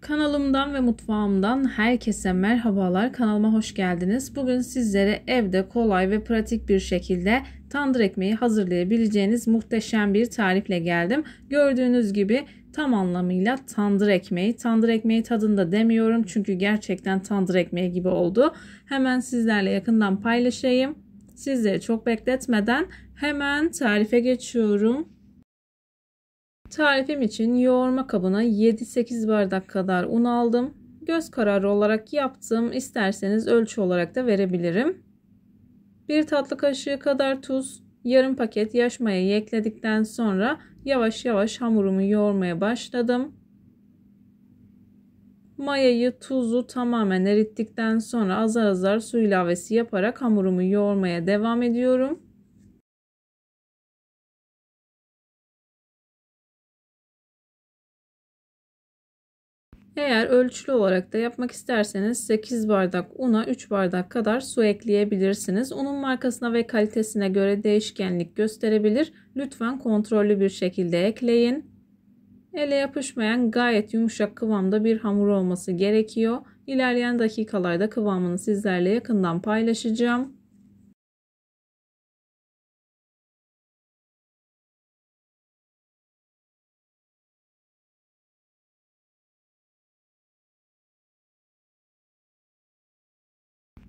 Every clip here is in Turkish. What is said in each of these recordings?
Kanalımdan ve mutfağımdan herkese merhabalar. Kanalıma hoş geldiniz. Bugün sizlere evde kolay ve pratik bir şekilde tandır ekmeği hazırlayabileceğiniz muhteşem bir tarifle geldim. Gördüğünüz gibi tam anlamıyla tandır ekmeği. Tandır ekmeği tadında demiyorum çünkü gerçekten tandır ekmeği gibi oldu. Hemen sizlerle yakından paylaşayım. Sizleri çok bekletmeden hemen tarife geçiyorum. Tarifim için yoğurma kabına 7-8 bardak kadar un aldım. Göz kararı olarak yaptım. İsterseniz ölçü olarak da verebilirim. 1 tatlı kaşığı kadar tuz, yarım paket yaş mayayı ekledikten sonra yavaş yavaş hamurumu yoğurmaya başladım. Mayayı, tuzu tamamen erittikten sonra azar azar su ilavesi yaparak hamurumu yoğurmaya devam ediyorum. Eğer ölçülü olarak da yapmak isterseniz 8 bardak una 3 bardak kadar su ekleyebilirsiniz. Unun markasına ve kalitesine göre değişkenlik gösterebilir. Lütfen kontrollü bir şekilde ekleyin. Ele yapışmayan gayet yumuşak kıvamda bir hamur olması gerekiyor. İlerleyen dakikalarda kıvamını sizlerle yakından paylaşacağım.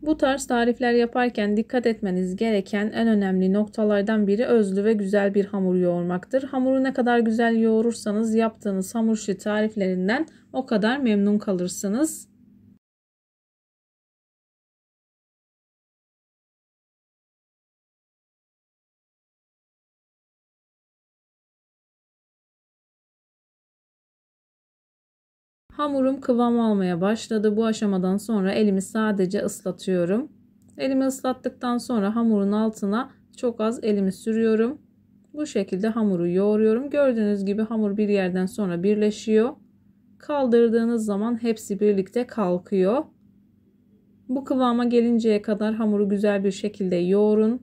Bu tarz tarifler yaparken dikkat etmeniz gereken en önemli noktalardan biri özlü ve güzel bir hamur yoğurmaktır. Hamuru ne kadar güzel yoğurursanız yaptığınız hamur işi tariflerinden o kadar memnun kalırsınız. Hamurum kıvam almaya başladı. Bu aşamadan sonra elimi sadece ıslatıyorum. Elimi ıslattıktan sonra hamurun altına çok az elimi sürüyorum. Bu şekilde hamuru yoğuruyorum. Gördüğünüz gibi hamur bir yerden sonra birleşiyor. Kaldırdığınız zaman hepsi birlikte kalkıyor. Bu kıvama gelinceye kadar hamuru güzel bir şekilde yoğurun.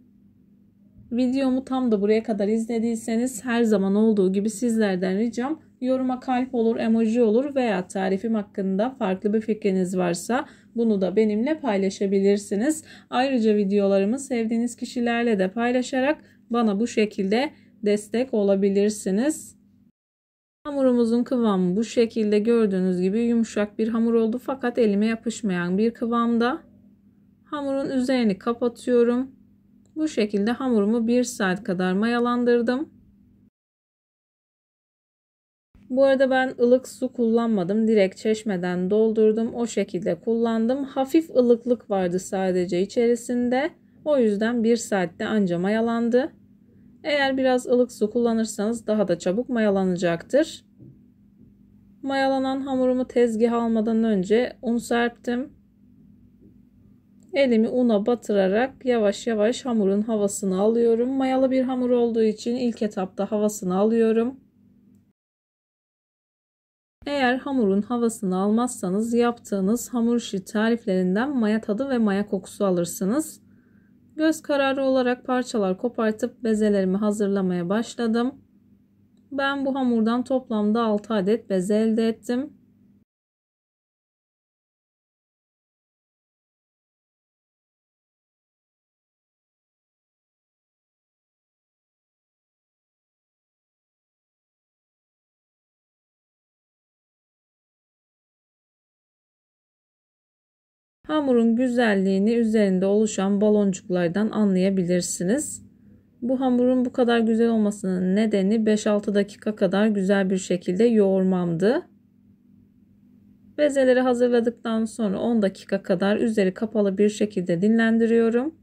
Videomu tam da buraya kadar izlediyseniz her zaman olduğu gibi sizlerden ricam Yoruma kalp olur, emoji olur veya tarifim hakkında farklı bir fikriniz varsa bunu da benimle paylaşabilirsiniz. Ayrıca videolarımı sevdiğiniz kişilerle de paylaşarak bana bu şekilde destek olabilirsiniz. Hamurumuzun kıvamı bu şekilde gördüğünüz gibi yumuşak bir hamur oldu fakat elime yapışmayan bir kıvamda. Hamurun üzerini kapatıyorum. Bu şekilde hamurumu 1 saat kadar mayalandırdım. Bu arada ben ılık su kullanmadım. Direkt çeşmeden doldurdum. O şekilde kullandım. Hafif ılıklık vardı sadece içerisinde. O yüzden bir saatte anca mayalandı. Eğer biraz ılık su kullanırsanız daha da çabuk mayalanacaktır. Mayalanan hamurumu tezgah almadan önce un serptim. Elimi una batırarak yavaş yavaş hamurun havasını alıyorum. Mayalı bir hamur olduğu için ilk etapta havasını alıyorum. Eğer hamurun havasını almazsanız yaptığınız hamur işi tariflerinden maya tadı ve maya kokusu alırsınız. Göz kararı olarak parçalar kopartıp bezelerimi hazırlamaya başladım. Ben bu hamurdan toplamda 6 adet beze elde ettim. Hamurun güzelliğini üzerinde oluşan baloncuklardan anlayabilirsiniz. Bu hamurun bu kadar güzel olmasının nedeni 5-6 dakika kadar güzel bir şekilde yoğurmamdı. Bezeleri hazırladıktan sonra 10 dakika kadar üzeri kapalı bir şekilde dinlendiriyorum.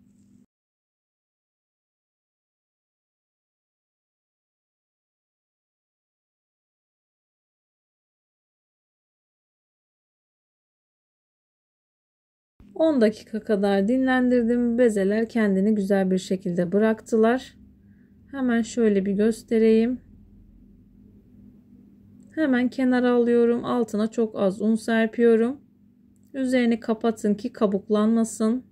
10 dakika kadar dinlendirdim. Bezeler kendini güzel bir şekilde bıraktılar. Hemen şöyle bir göstereyim. Hemen kenara alıyorum. Altına çok az un serpiyorum. Üzerini kapatın ki kabuklanmasın.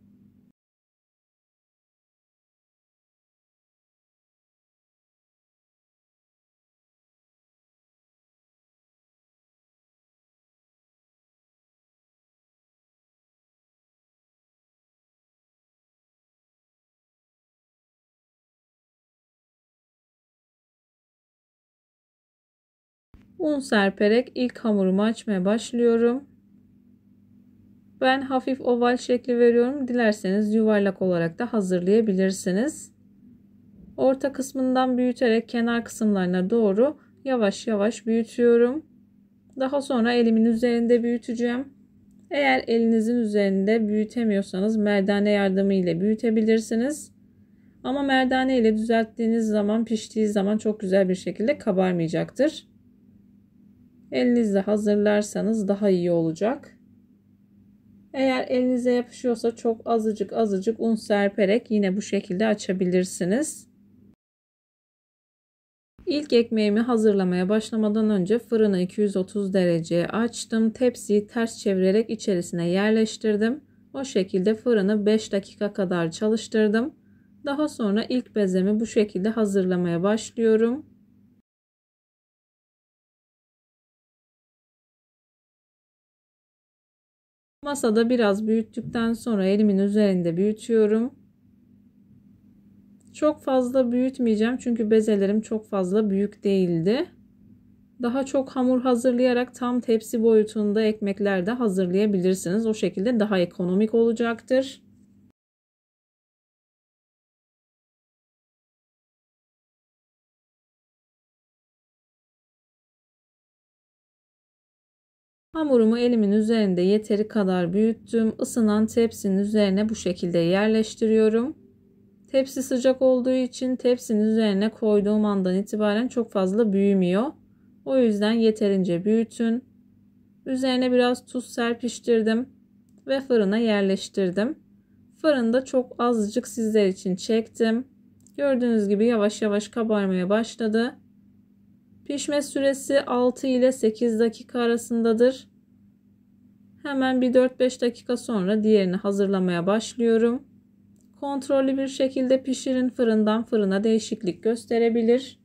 Un serperek ilk hamurumu açmaya başlıyorum. Ben hafif oval şekli veriyorum. Dilerseniz yuvarlak olarak da hazırlayabilirsiniz. Orta kısmından büyüterek kenar kısımlarına doğru yavaş yavaş büyütüyorum. Daha sonra elimin üzerinde büyüteceğim. Eğer elinizin üzerinde büyütemiyorsanız merdane yardımı ile büyütebilirsiniz. Ama merdane ile düzelttiğiniz zaman piştiği zaman çok güzel bir şekilde kabarmayacaktır. Elinizle hazırlarsanız daha iyi olacak. Eğer elinize yapışıyorsa çok azıcık azıcık un serperek yine bu şekilde açabilirsiniz. İlk ekmeğimi hazırlamaya başlamadan önce fırını 230 dereceye açtım. Tepsiyi ters çevirerek içerisine yerleştirdim. O şekilde fırını 5 dakika kadar çalıştırdım. Daha sonra ilk bezemi bu şekilde hazırlamaya başlıyorum. Masada biraz büyüttükten sonra elimin üzerinde büyütüyorum. Çok fazla büyütmeyeceğim çünkü bezelerim çok fazla büyük değildi. Daha çok hamur hazırlayarak tam tepsi boyutunda ekmekler de hazırlayabilirsiniz. O şekilde daha ekonomik olacaktır. Hamurumu elimin üzerinde yeteri kadar büyüttüm. Isınan tepsinin üzerine bu şekilde yerleştiriyorum. Tepsi sıcak olduğu için tepsinin üzerine koyduğum andan itibaren çok fazla büyümüyor. O yüzden yeterince büyütün. Üzerine biraz tuz serpiştirdim ve fırına yerleştirdim. Fırında çok azıcık sizler için çektim. Gördüğünüz gibi yavaş yavaş kabarmaya başladı. Pişme süresi 6 ile 8 dakika arasındadır. Hemen bir 4-5 dakika sonra diğerini hazırlamaya başlıyorum. Kontrollü bir şekilde pişirin fırından fırına değişiklik gösterebilir.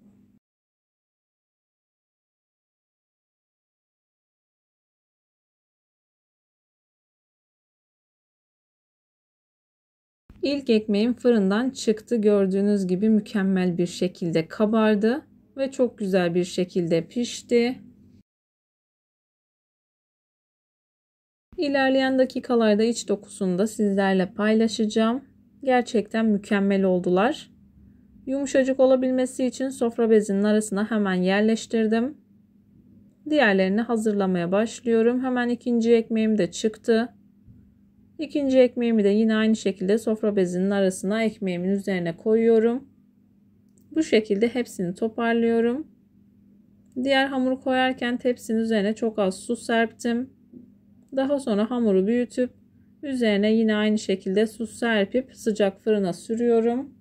İlk ekmeğim fırından çıktı. Gördüğünüz gibi mükemmel bir şekilde kabardı ve çok güzel bir şekilde pişti. İlerleyen dakikalarda iç dokusunu da sizlerle paylaşacağım. Gerçekten mükemmel oldular. Yumuşacık olabilmesi için sofra bezinin arasına hemen yerleştirdim. Diğerlerini hazırlamaya başlıyorum. Hemen ikinci ekmeğim de çıktı. İkinci ekmeğimi de yine aynı şekilde sofra bezinin arasına ekmeğimin üzerine koyuyorum. Bu şekilde hepsini toparlıyorum. Diğer hamuru koyarken tepsinin üzerine çok az su serptim. Daha sonra hamuru büyütüp üzerine yine aynı şekilde su serpip sıcak fırına sürüyorum.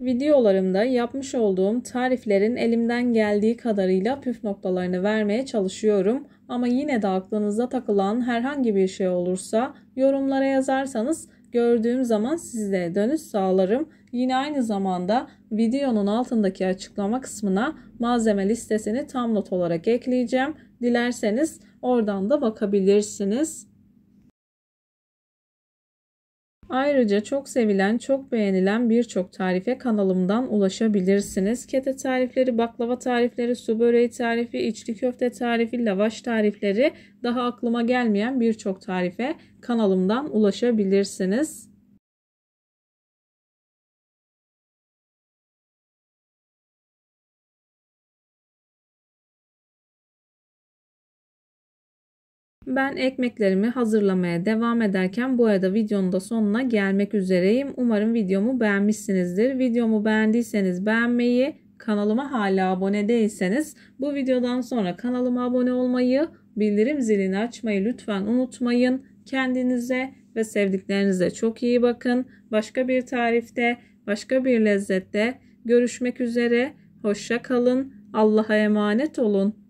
Videolarımda yapmış olduğum tariflerin elimden geldiği kadarıyla püf noktalarını vermeye çalışıyorum. Ama yine de aklınıza takılan herhangi bir şey olursa yorumlara yazarsanız gördüğüm zaman size dönüş sağlarım. Yine aynı zamanda videonun altındaki açıklama kısmına malzeme listesini tam not olarak ekleyeceğim. Dilerseniz oradan da bakabilirsiniz. Ayrıca çok sevilen, çok beğenilen birçok tarife kanalımdan ulaşabilirsiniz. Kete tarifleri, baklava tarifleri, su böreği tarifi, içli köfte tarifi, lavaş tarifleri, daha aklıma gelmeyen birçok tarife kanalımdan ulaşabilirsiniz. Ben ekmeklerimi hazırlamaya devam ederken bu arada videonun da sonuna gelmek üzereyim. Umarım videomu beğenmişsinizdir. Videomu beğendiyseniz beğenmeyi, kanalıma hala abone değilseniz bu videodan sonra kanalıma abone olmayı, bildirim zilini açmayı lütfen unutmayın. Kendinize ve sevdiklerinize çok iyi bakın. Başka bir tarifte, başka bir lezzette görüşmek üzere. Hoşça kalın. Allah'a emanet olun.